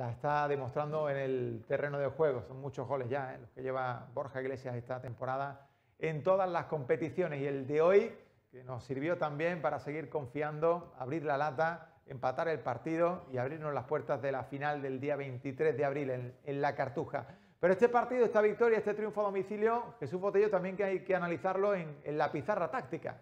la está demostrando en el terreno de juego. Son muchos goles ya, ¿eh? los que lleva Borja Iglesias esta temporada en todas las competiciones. Y el de hoy, que nos sirvió también para seguir confiando, abrir la lata, empatar el partido y abrirnos las puertas de la final del día 23 de abril en, la Cartuja. Pero este partido, esta victoria, este triunfo a domicilio, Jesús Botello también que hay que analizarlo en, la pizarra táctica.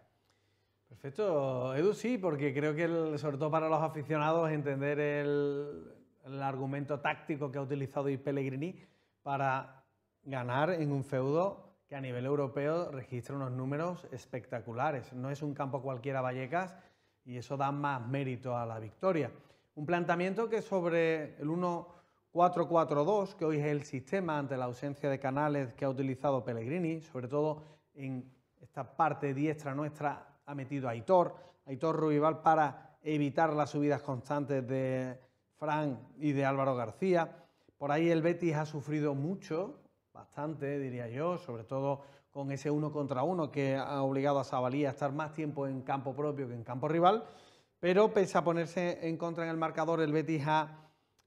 Perfecto, Edu, sí, porque creo que sobre todo para los aficionados entender el, el argumento táctico que ha utilizado y Pellegrini para ganar en un feudo que a nivel europeo registra unos números espectaculares. No es un campo cualquiera Vallecas y eso da más mérito a la victoria. Un planteamiento que sobre el 1-4-4-2, que hoy es el sistema ante la ausencia de canales que ha utilizado Pellegrini, sobre todo en esta parte diestra nuestra ha metido Aitor, Aitor Rubival para evitar las subidas constantes de Fran y de Álvaro García. Por ahí el Betis ha sufrido mucho, bastante diría yo, sobre todo con ese uno contra uno que ha obligado a Sabalí a estar más tiempo en campo propio que en campo rival. Pero pese a ponerse en contra en el marcador, el Betis ha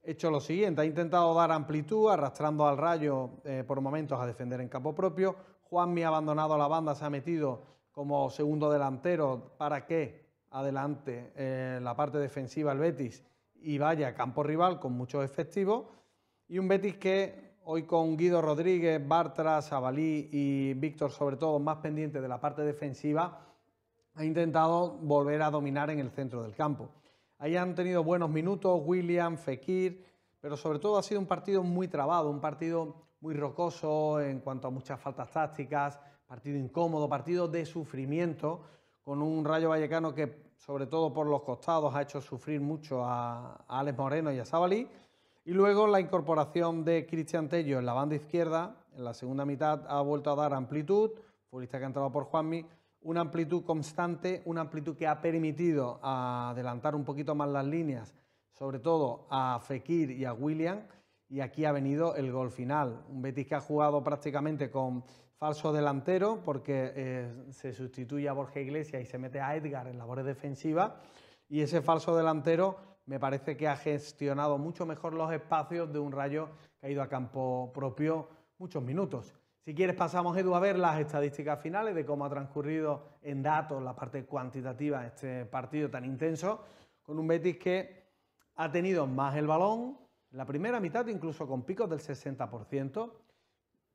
hecho lo siguiente, ha intentado dar amplitud, arrastrando al rayo eh, por momentos a defender en campo propio. Juanmi ha abandonado la banda, se ha metido como segundo delantero para que adelante eh, la parte defensiva el Betis y vaya campo rival con muchos efectivos. Y un Betis que hoy con Guido Rodríguez, Bartra, Sabalí y Víctor, sobre todo más pendiente de la parte defensiva, ha intentado volver a dominar en el centro del campo. Ahí han tenido buenos minutos William, Fekir, pero sobre todo ha sido un partido muy trabado, un partido muy rocoso en cuanto a muchas faltas tácticas, partido incómodo, partido de sufrimiento con un Rayo Vallecano que, sobre todo por los costados, ha hecho sufrir mucho a, Alex Moreno y a Sabalí. Y luego la incorporación de Cristian Tello en la banda izquierda, en la segunda mitad ha vuelto a dar amplitud, futbolista que ha entrado por Juanmi, una amplitud constante, una amplitud que ha permitido adelantar un poquito más las líneas, sobre todo a Fekir y a William y aquí ha venido el gol final. Un Betis que ha jugado prácticamente con falso delantero porque eh, se sustituye a Borja Iglesias y se mete a Edgar en labores defensivas y ese falso delantero me parece que ha gestionado mucho mejor los espacios de un rayo que ha ido a campo propio muchos minutos. Si quieres pasamos, Edu, a ver las estadísticas finales de cómo ha transcurrido en datos la parte cuantitativa de este partido tan intenso, con un Betis que ha tenido más el balón, la primera mitad incluso con picos del 60%.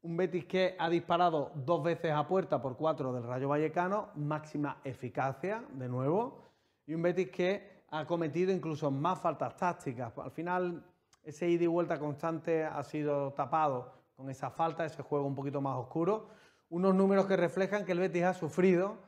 Un Betis que ha disparado dos veces a puerta por cuatro del Rayo Vallecano, máxima eficacia de nuevo. Y un Betis que ha cometido incluso más faltas tácticas. Al final, ese ida y vuelta constante ha sido tapado con esa falta, ese juego un poquito más oscuro. Unos números que reflejan que el Betis ha sufrido,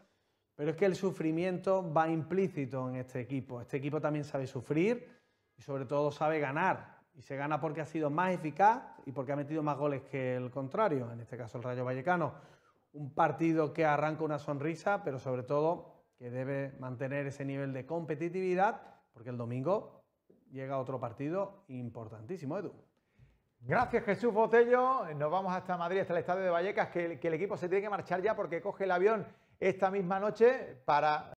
pero es que el sufrimiento va implícito en este equipo. Este equipo también sabe sufrir y sobre todo sabe ganar. Y se gana porque ha sido más eficaz y porque ha metido más goles que el contrario, en este caso el Rayo Vallecano. Un partido que arranca una sonrisa, pero sobre todo que debe mantener ese nivel de competitividad, porque el domingo llega otro partido importantísimo, Edu. Gracias Jesús Botello. Nos vamos hasta Madrid, hasta el estadio de Vallecas, que el, equipo se tiene que marchar ya porque coge el avión esta misma noche para...